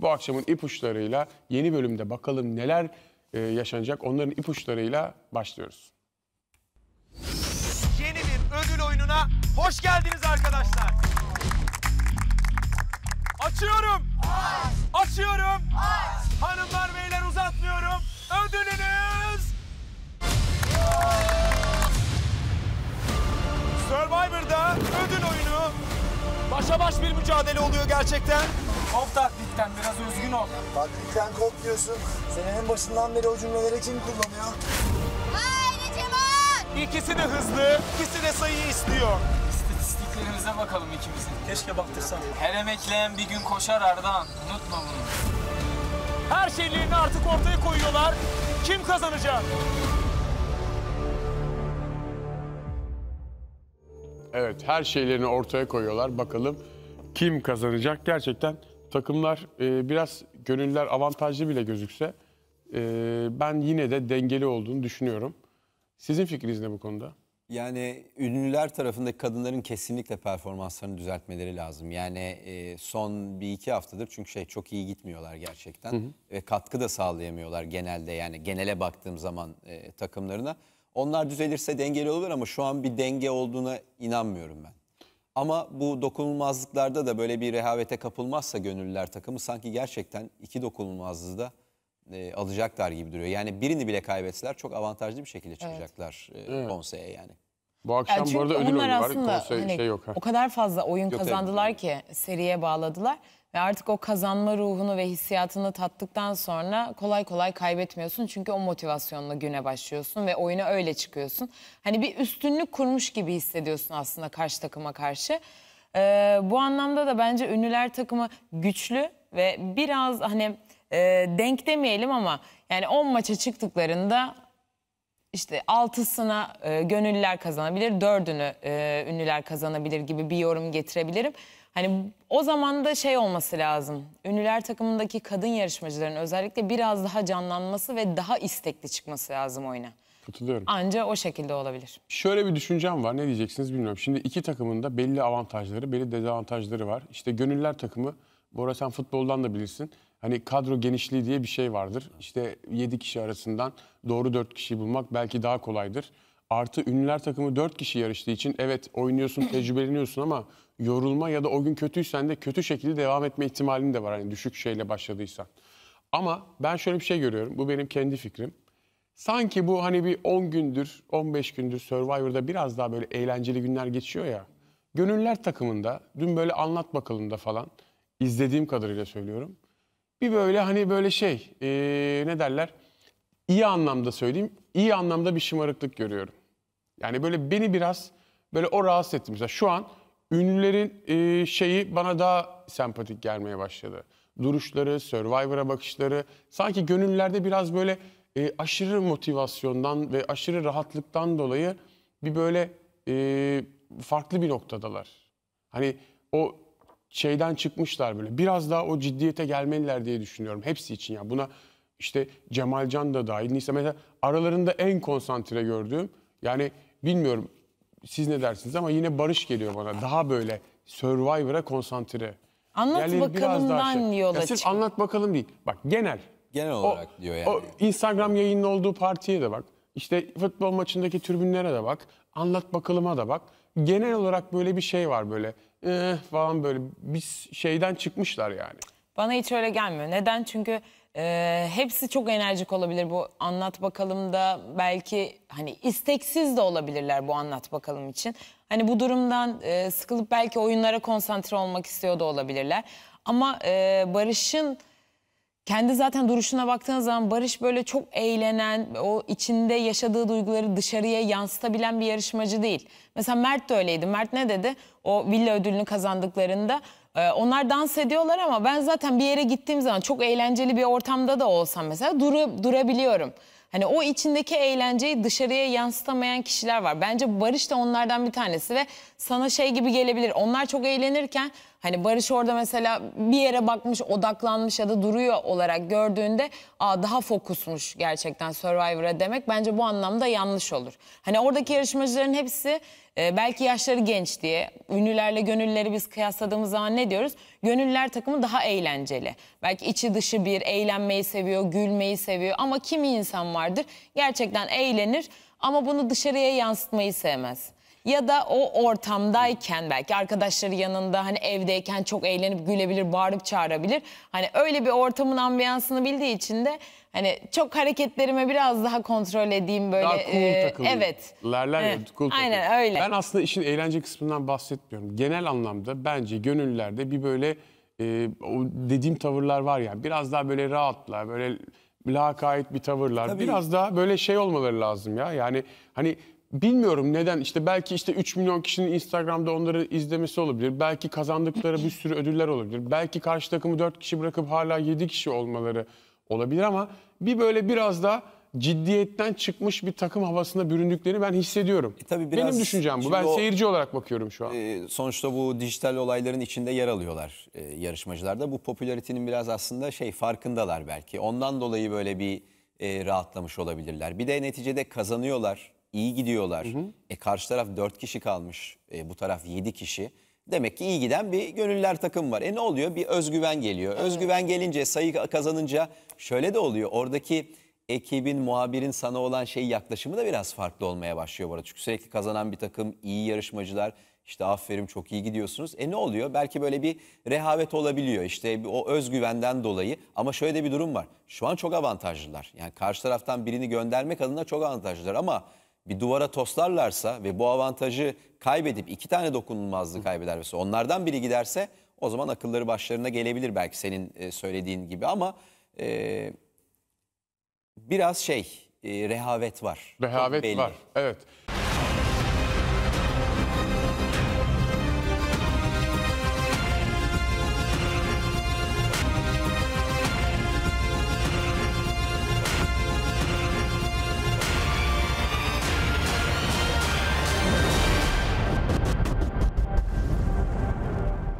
Bu akşamın ipuçlarıyla yeni bölümde bakalım neler e, yaşanacak onların ipuçlarıyla başlıyoruz. Yeni bir ödül oyununa hoş geldiniz arkadaşlar. Açıyorum. Aç. Açıyorum. Aç. Hanımlar beyler uzatmıyorum. Ödülünüz... Survivor'da ödül oyunu Başa baş bir mücadele oluyor gerçekten. Of taklitten biraz özgün ol. Taklitten korkuyorsun. diyorsun. Senenin başından beri o cümleleri kim kullanıyor? Haydi Cemal! İkisi de hızlı, ikisi de sayıyı istiyor. İstatistiklerimize bakalım ikimizin. Keşke baktırsam. Her emekleyen bir gün koşar Ardahan. Unutma bunu. Her şeylerini artık ortaya koyuyorlar. Kim kazanacak? Evet her şeylerini ortaya koyuyorlar. Bakalım kim kazanacak? Gerçekten takımlar e, biraz gönüller avantajlı bile gözükse e, ben yine de dengeli olduğunu düşünüyorum. Sizin fikriniz ne bu konuda? Yani ünlüler tarafındaki kadınların kesinlikle performanslarını düzeltmeleri lazım. Yani e, son bir iki haftadır çünkü şey çok iyi gitmiyorlar gerçekten. Hı hı. Ve katkı da sağlayamıyorlar genelde yani genele baktığım zaman e, takımlarına. Onlar düzelirse dengeli olur ama şu an bir denge olduğuna inanmıyorum ben. Ama bu dokunulmazlıklarda da böyle bir rehavete kapılmazsa gönüllüler takımı sanki gerçekten iki dokunulmazlığı da e, alacaklar gibi duruyor. Yani birini bile kaybetseler çok avantajlı bir şekilde çıkacaklar e, evet. e, konseye yani. Bu akşam yani bu ödül oyunu var. Konsey hani, şey yok. O kadar fazla oyun yok, kazandılar evet. ki seriye bağladılar. Ve artık o kazanma ruhunu ve hissiyatını tattıktan sonra kolay kolay kaybetmiyorsun. Çünkü o motivasyonla güne başlıyorsun ve oyuna öyle çıkıyorsun. Hani bir üstünlük kurmuş gibi hissediyorsun aslında karşı takıma karşı. Ee, bu anlamda da bence ünlüler takımı güçlü ve biraz hani e, denk demeyelim ama yani 10 maça çıktıklarında işte altısına e, gönüllüler kazanabilir, dördünü e, ünlüler kazanabilir gibi bir yorum getirebilirim. Hani o zaman da şey olması lazım. Ünlüler takımındaki kadın yarışmacıların özellikle biraz daha canlanması ve daha istekli çıkması lazım oyuna. Katılıyorum. Anca o şekilde olabilir. Şöyle bir düşüncem var. Ne diyeceksiniz bilmiyorum. Şimdi iki takımın da belli avantajları, belli dezavantajları var. İşte gönüller takımı, Bora sen futboldan da bilirsin hani kadro genişliği diye bir şey vardır. İşte 7 kişi arasından doğru 4 kişiyi bulmak belki daha kolaydır. Artı ünlüler takımı 4 kişi yarıştığı için evet oynuyorsun, tecrübeleniyorsun ama yorulma ya da o gün kötüysen de kötü şekilde devam etme ihtimalin de var. Hani düşük şeyle başladıysan. Ama ben şöyle bir şey görüyorum. Bu benim kendi fikrim. Sanki bu hani bir 10 gündür, 15 gündür Survivor'da biraz daha böyle eğlenceli günler geçiyor ya. Gönüller takımında, dün böyle anlat bakalım da falan izlediğim kadarıyla söylüyorum. Bir böyle hani böyle şey e, ne derler iyi anlamda söyleyeyim iyi anlamda bir şımarıklık görüyorum. Yani böyle beni biraz böyle o rahatsız etti. Mesela şu an ünlülerin e, şeyi bana daha sempatik gelmeye başladı. Duruşları, Survivor'a bakışları. Sanki gönüllerde biraz böyle e, aşırı motivasyondan ve aşırı rahatlıktan dolayı bir böyle e, farklı bir noktadalar. Hani o şeyden çıkmışlar böyle. Biraz daha o ciddiyete gelmeliler diye düşünüyorum hepsi için ya. Yani buna işte Cemalcan da dahil. Neyse mesela aralarında en konsantre gördüğüm yani bilmiyorum siz ne dersiniz ama yine Barış geliyor bana. Daha böyle Survivor'a konsantre. Anlat Yerleri bakalımdan şey. yola ya çık. Anlat bakalım değil. Bak genel. Genel olarak o, diyor yani. O Instagram yayının olduğu partiye de bak. İşte futbol maçındaki türbünlere de bak. Anlat bakalıma da bak. Genel olarak böyle bir şey var böyle. Eh, falan böyle biz şeyden çıkmışlar yani. Bana hiç öyle gelmiyor. Neden? Çünkü e, hepsi çok enerjik olabilir bu anlat bakalım da belki hani isteksiz de olabilirler bu anlat bakalım için. Hani bu durumdan e, sıkılıp belki oyunlara konsantre olmak istiyor da olabilirler. Ama e, Barış'ın kendi zaten duruşuna baktığınız zaman Barış böyle çok eğlenen, o içinde yaşadığı duyguları dışarıya yansıtabilen bir yarışmacı değil. Mesela Mert de öyleydi. Mert ne dedi? O villa ödülünü kazandıklarında e, onlar dans ediyorlar ama ben zaten bir yere gittiğim zaman çok eğlenceli bir ortamda da olsam mesela duru, durabiliyorum. Hani o içindeki eğlenceyi dışarıya yansıtamayan kişiler var. Bence Barış da onlardan bir tanesi ve sana şey gibi gelebilir. Onlar çok eğlenirken Hani Barış orada mesela bir yere bakmış, odaklanmış ya da duruyor olarak gördüğünde Aa, daha fokusmuş gerçekten Survivor'a demek bence bu anlamda yanlış olur. Hani oradaki yarışmacıların hepsi e, belki yaşları genç diye ünlülerle gönülleri biz kıyasladığımız zaman ne diyoruz? Gönüller takımı daha eğlenceli. Belki içi dışı bir eğlenmeyi seviyor, gülmeyi seviyor ama kimi insan vardır gerçekten eğlenir ama bunu dışarıya yansıtmayı sevmez ya da o ortamdayken belki arkadaşları yanında hani evdeyken çok eğlenip gülebilir, bağırıp çağırabilir. Hani öyle bir ortamın ambiyansını bildiği için de hani çok hareketlerime biraz daha kontrol edeyim böyle. Daha cool e, takılayım. Evet. Lerler ya cool Aynen takılayım. öyle. Ben aslında işin eğlence kısmından bahsetmiyorum. Genel anlamda bence gönüllerde bir böyle e, o dediğim tavırlar var ya biraz daha böyle rahatlar böyle lakayt bir tavırlar Tabii. biraz daha böyle şey olmaları lazım ya yani hani bilmiyorum neden işte belki işte 3 milyon kişinin Instagram'da onları izlemesi olabilir. Belki kazandıkları bir sürü ödüller olabilir. Belki karşı takımı 4 kişi bırakıp hala 7 kişi olmaları olabilir ama bir böyle biraz da ciddiyetten çıkmış bir takım havasında büründüklerini ben hissediyorum. E tabii biraz, Benim düşüncem bu. Ben o, seyirci olarak bakıyorum şu an. E, sonuçta bu dijital olayların içinde yer alıyorlar e, yarışmacılar Bu popülaritenin biraz aslında şey farkındalar belki. Ondan dolayı böyle bir e, rahatlamış olabilirler. Bir de neticede kazanıyorlar iyi gidiyorlar. Hı hı. E karşı taraf 4 kişi kalmış, e, bu taraf 7 kişi. Demek ki iyi giden bir gönüller takım var. E ne oluyor? Bir özgüven geliyor. Evet. Özgüven gelince, sayı kazanınca şöyle de oluyor. Oradaki ekibin, muhabirin sana olan şey yaklaşımı da biraz farklı olmaya başlıyor bu arada. Çünkü sürekli kazanan bir takım, iyi yarışmacılar, İşte aferin çok iyi gidiyorsunuz. E ne oluyor? Belki böyle bir rehavet olabiliyor İşte o özgüvenden dolayı. Ama şöyle de bir durum var. Şu an çok avantajlılar. Yani karşı taraftan birini göndermek adına çok avantajlılar ama bir duvara toslarlarsa ve bu avantajı kaybedip iki tane dokunulmazlığı kaybederse onlardan biri giderse o zaman akılları başlarına gelebilir belki senin e, söylediğin gibi ama e, biraz şey e, rehavet var. Rehavet var evet.